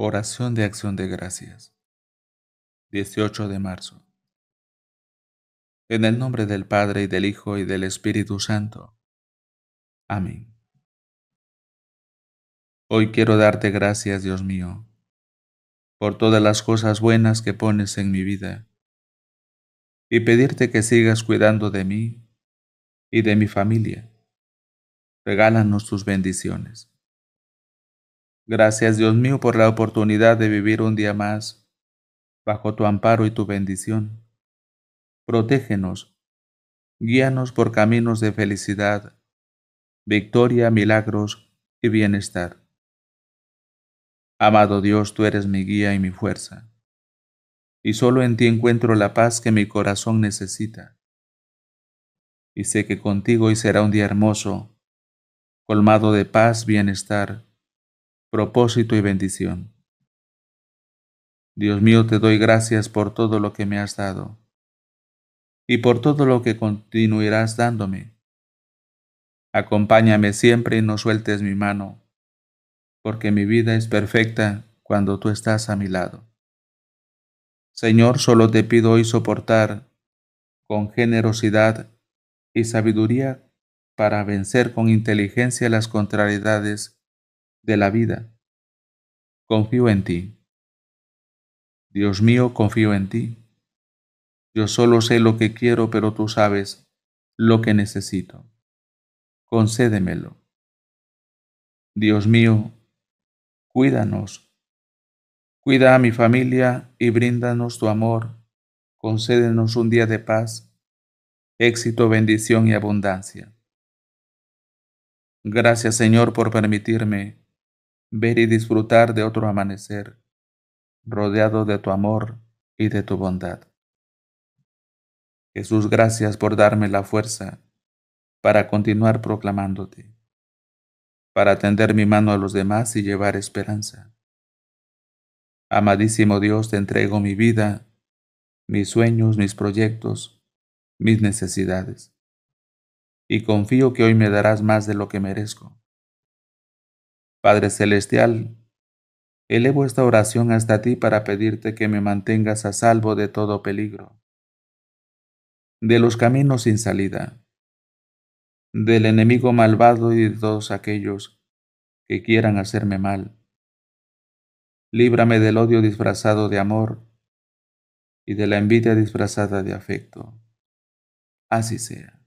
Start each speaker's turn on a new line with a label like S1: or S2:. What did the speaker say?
S1: Oración de acción de gracias. 18 de marzo. En el nombre del Padre y del Hijo y del Espíritu Santo. Amén. Hoy quiero darte gracias, Dios mío, por todas las cosas buenas que pones en mi vida y pedirte que sigas cuidando de mí y de mi familia. Regálanos tus bendiciones. Gracias Dios mío por la oportunidad de vivir un día más bajo tu amparo y tu bendición. Protégenos, guíanos por caminos de felicidad, victoria, milagros y bienestar. Amado Dios, tú eres mi guía y mi fuerza, y solo en ti encuentro la paz que mi corazón necesita. Y sé que contigo hoy será un día hermoso, colmado de paz, bienestar propósito y bendición. Dios mío, te doy gracias por todo lo que me has dado y por todo lo que continuarás dándome. Acompáñame siempre y no sueltes mi mano, porque mi vida es perfecta cuando tú estás a mi lado. Señor, solo te pido hoy soportar con generosidad y sabiduría para vencer con inteligencia las contrariedades de la vida. Confío en ti. Dios mío, confío en ti. Yo solo sé lo que quiero, pero tú sabes lo que necesito. Concédemelo. Dios mío, cuídanos. Cuida a mi familia y bríndanos tu amor. Concédenos un día de paz, éxito, bendición y abundancia. Gracias Señor por permitirme ver y disfrutar de otro amanecer, rodeado de tu amor y de tu bondad. Jesús, gracias por darme la fuerza para continuar proclamándote, para tender mi mano a los demás y llevar esperanza. Amadísimo Dios, te entrego mi vida, mis sueños, mis proyectos, mis necesidades. Y confío que hoy me darás más de lo que merezco. Padre Celestial, elevo esta oración hasta ti para pedirte que me mantengas a salvo de todo peligro, de los caminos sin salida, del enemigo malvado y de todos aquellos que quieran hacerme mal. Líbrame del odio disfrazado de amor y de la envidia disfrazada de afecto. Así sea.